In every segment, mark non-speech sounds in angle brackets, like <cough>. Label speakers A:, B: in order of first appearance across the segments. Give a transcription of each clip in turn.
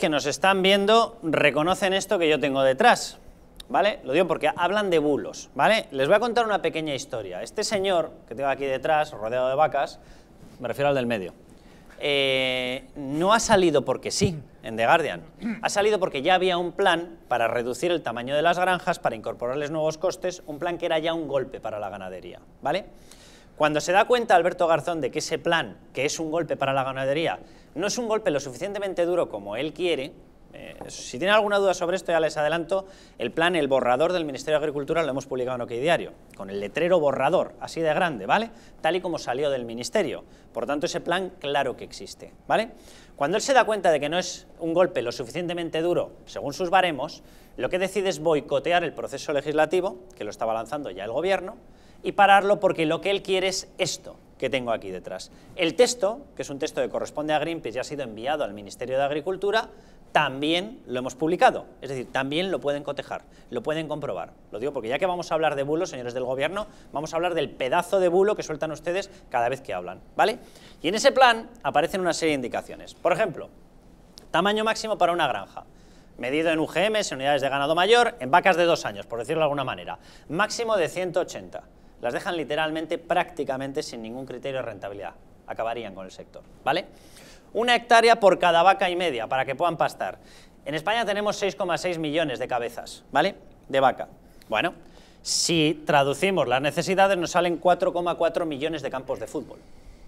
A: que nos están viendo reconocen esto que yo tengo detrás, ¿vale? Lo digo porque hablan de bulos, ¿vale? Les voy a contar una pequeña historia. Este señor que tengo aquí detrás, rodeado de vacas, me refiero al del medio, eh, no ha salido porque sí en The Guardian. Ha salido porque ya había un plan para reducir el tamaño de las granjas, para incorporarles nuevos costes, un plan que era ya un golpe para la ganadería, ¿vale? Cuando se da cuenta Alberto Garzón de que ese plan, que es un golpe para la ganadería, no es un golpe lo suficientemente duro como él quiere, eh, si tiene alguna duda sobre esto, ya les adelanto, el plan, el borrador del Ministerio de Agricultura lo hemos publicado en OK Diario, con el letrero borrador, así de grande, ¿vale? Tal y como salió del Ministerio. Por tanto, ese plan, claro que existe, ¿vale? Cuando él se da cuenta de que no es un golpe lo suficientemente duro, según sus baremos, lo que decide es boicotear el proceso legislativo, que lo estaba lanzando ya el Gobierno, y pararlo porque lo que él quiere es esto que tengo aquí detrás. El texto, que es un texto que corresponde a Greenpeace y ha sido enviado al Ministerio de Agricultura, también lo hemos publicado, es decir, también lo pueden cotejar, lo pueden comprobar. Lo digo porque ya que vamos a hablar de bulos, señores del gobierno, vamos a hablar del pedazo de bulo que sueltan ustedes cada vez que hablan, ¿vale? Y en ese plan aparecen una serie de indicaciones. Por ejemplo, tamaño máximo para una granja, medido en UGM, en unidades de ganado mayor, en vacas de dos años, por decirlo de alguna manera, máximo de 180 las dejan literalmente prácticamente sin ningún criterio de rentabilidad. Acabarían con el sector, ¿vale? Una hectárea por cada vaca y media para que puedan pastar. En España tenemos 6,6 millones de cabezas, ¿vale? De vaca. Bueno, si traducimos las necesidades nos salen 4,4 millones de campos de fútbol.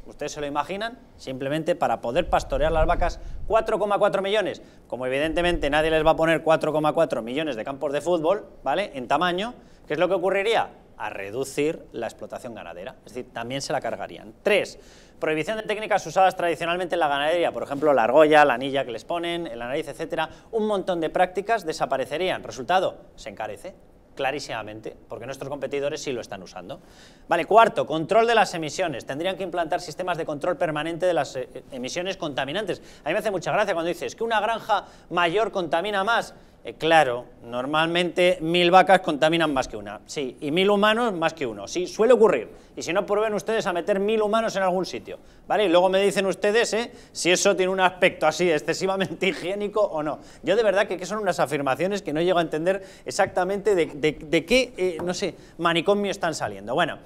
A: ¿Ustedes se lo imaginan? Simplemente para poder pastorear las vacas 4,4 millones. Como evidentemente nadie les va a poner 4,4 millones de campos de fútbol, ¿vale? En tamaño, ¿qué es lo que ocurriría? a reducir la explotación ganadera. Es decir, también se la cargarían. Tres, prohibición de técnicas usadas tradicionalmente en la ganadería, por ejemplo, la argolla, la anilla que les ponen, en la nariz, etcétera. Un montón de prácticas desaparecerían. Resultado, se encarece clarísimamente, porque nuestros competidores sí lo están usando. Vale, cuarto, control de las emisiones. Tendrían que implantar sistemas de control permanente de las eh, emisiones contaminantes. A mí me hace mucha gracia cuando dices que una granja mayor contamina más. Eh, claro, normalmente mil vacas contaminan más que una, sí, y mil humanos más que uno, sí, suele ocurrir. Y si no, prueben ustedes a meter mil humanos en algún sitio, ¿vale? Y luego me dicen ustedes eh, si eso tiene un aspecto así excesivamente <laughs> higiénico o no. Yo de verdad que, que son unas afirmaciones que no llego a entender exactamente de, qué, eh, no sé, manicomio están saliendo. Bueno.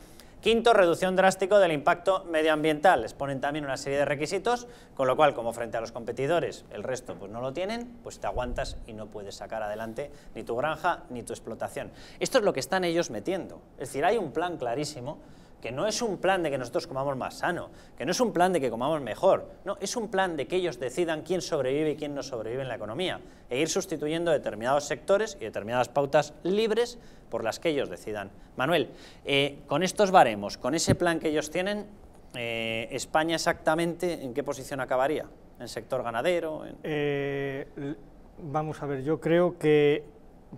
A: Quinto, reducción drástica del impacto medioambiental. Les ponen también una serie de requisitos, con lo cual, como frente a los competidores el resto pues no lo tienen, pues te aguantas y no puedes sacar adelante ni tu granja ni tu explotación. Esto es lo que están ellos metiendo. Es decir, hay un plan clarísimo que no es un plan de que nosotros comamos más sano, que no es un plan de que comamos mejor, no, es un plan de que ellos decidan quién sobrevive y quién no sobrevive en la economía, e ir sustituyendo determinados sectores y determinadas pautas libres por las que ellos decidan. Manuel, eh, con estos baremos, con ese plan que ellos tienen, eh, España exactamente en qué posición acabaría, en sector ganadero.
B: Eh, vamos a ver, yo creo que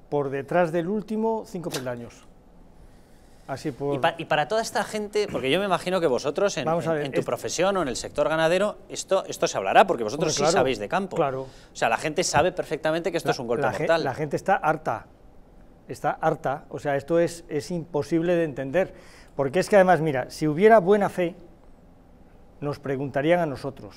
B: por detrás del último, cinco peldaños
A: y, para toda esta gente, porque yo me imagino que vosotros en, tu profesión o en el sector ganadero, esto, esto se hablará, porque vosotros sí sabéis de campo. Claro. O sea, la gente sabe perfectamente que esto es un golpe la La
B: gente está harta, está harta, o sea, esto es, es imposible de entender. Porque es que además, mira, si hubiera buena fe, nos preguntarían a nosotros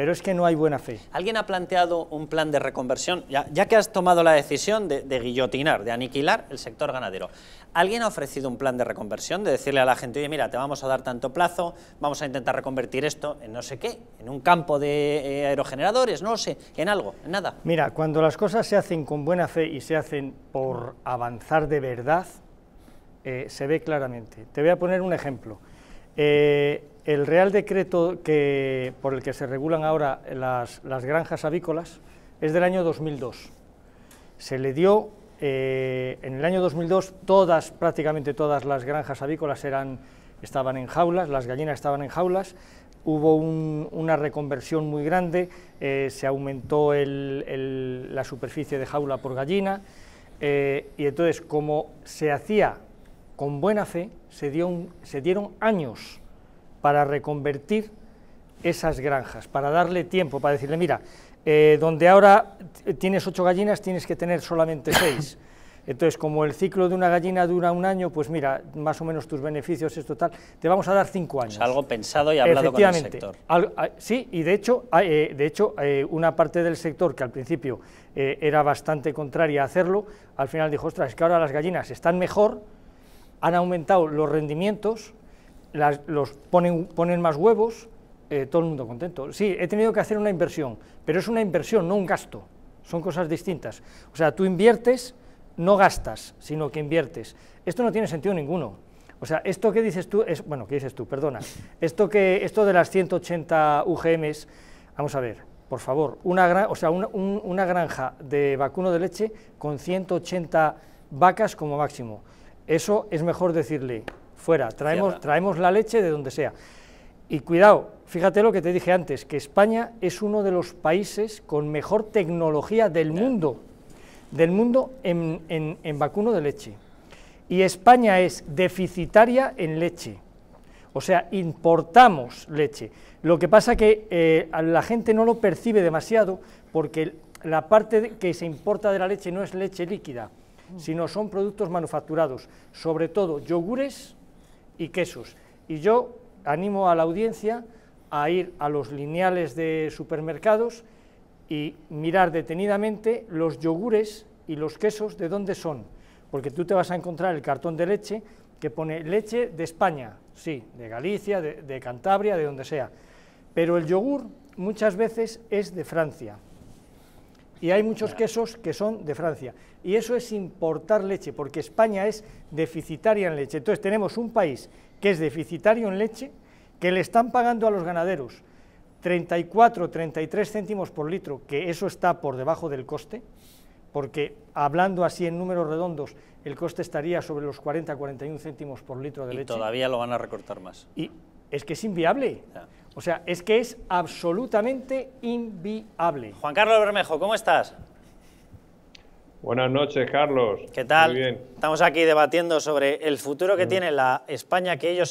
B: pero es que no hay buena fe.
A: ¿Alguien ha planteado un plan de reconversión? Ya, que has tomado la decisión de, guillotinar, de aniquilar el sector ganadero, ¿alguien ha ofrecido un plan de reconversión? De decirle a la gente, oye, mira, te vamos a dar tanto plazo, vamos a intentar reconvertir esto en no sé qué, en un campo de eh, aerogeneradores, no lo sé, en algo, en nada.
B: Mira, cuando las cosas se hacen con buena fe y se hacen por avanzar de verdad, eh, se ve claramente. Te voy a poner un ejemplo. Eh, el Real Decreto que, por el que se regulan ahora las, granjas avícolas es del año 2002. Se le dio eh, en el año 2002 todas, prácticamente todas las granjas avícolas eran, estaban en jaulas, las gallinas estaban en jaulas, hubo una reconversión muy grande, eh, se aumentó la superficie de jaula por gallina eh, y entonces como se hacía con buena fe, se, dio un, se dieron años para reconvertir esas granjas, para darle tiempo, para decirle, mira, eh, donde ahora tienes ocho gallinas tienes que tener solamente seis. <laughs> Entonces, como el ciclo de una gallina dura un año, pues mira, más o menos tus beneficios es total, te vamos a dar cinco
A: años. Es algo pensado y hablado con el sector.
B: sí, y de hecho, eh, de hecho eh, una parte del sector que al principio era bastante contraria a hacerlo, al final dijo, ostras, es que ahora las gallinas están mejor, han aumentado los rendimientos, los ponen, ponen más huevos, eh, todo el mundo contento. Sí, he tenido que hacer una inversión, pero es una inversión, no un gasto. Son cosas distintas. O sea, tú inviertes, no gastas, sino que inviertes. Esto no tiene sentido ninguno. O sea, esto que dices tú, es, bueno, que dices tú, perdona, esto, que, esto de las 180 UGMs, vamos a ver, por favor, una, o sea, una granja de vacuno de leche con 180 vacas como máximo. Eso es mejor decirle, fuera, traemos, traemos la leche de donde sea. Y cuidado, fíjate lo que te dije antes, que España es uno de los países con mejor tecnología del mundo, del mundo en, vacuno de leche. Y España es deficitaria en leche. O sea, importamos leche. Lo que pasa que eh, la gente no lo percibe demasiado porque la parte que se importa de la leche no es leche líquida, mm. sino son productos manufacturados, sobre todo yogures, y quesos. Y yo animo a la audiencia a ir a los lineales de supermercados y mirar detenidamente los yogures y los quesos de dónde son, porque tú te vas a encontrar el cartón de leche que pone leche de España, sí, de Galicia, de, de Cantabria, de donde sea, pero el yogur muchas veces es de Francia, y hay muchos quesos que son de Francia. Y eso es importar leche, porque España es deficitaria en leche. Entonces tenemos un país que es deficitario en leche, que le están pagando a los ganaderos 34, 33 céntimos por litro, que eso está por debajo del coste, porque hablando así en números redondos, el coste estaría sobre los 40, 41 céntimos por litro de y Todavía
A: lo van a recortar más.
B: Y es que es inviable. O sea, es que es absolutamente inviable.
A: Juan Carlos Bermejo, ¿cómo estás? Buenas noches, Carlos. ¿Qué tal? bien. Estamos aquí debatiendo sobre el futuro que mm. tiene la España que ellos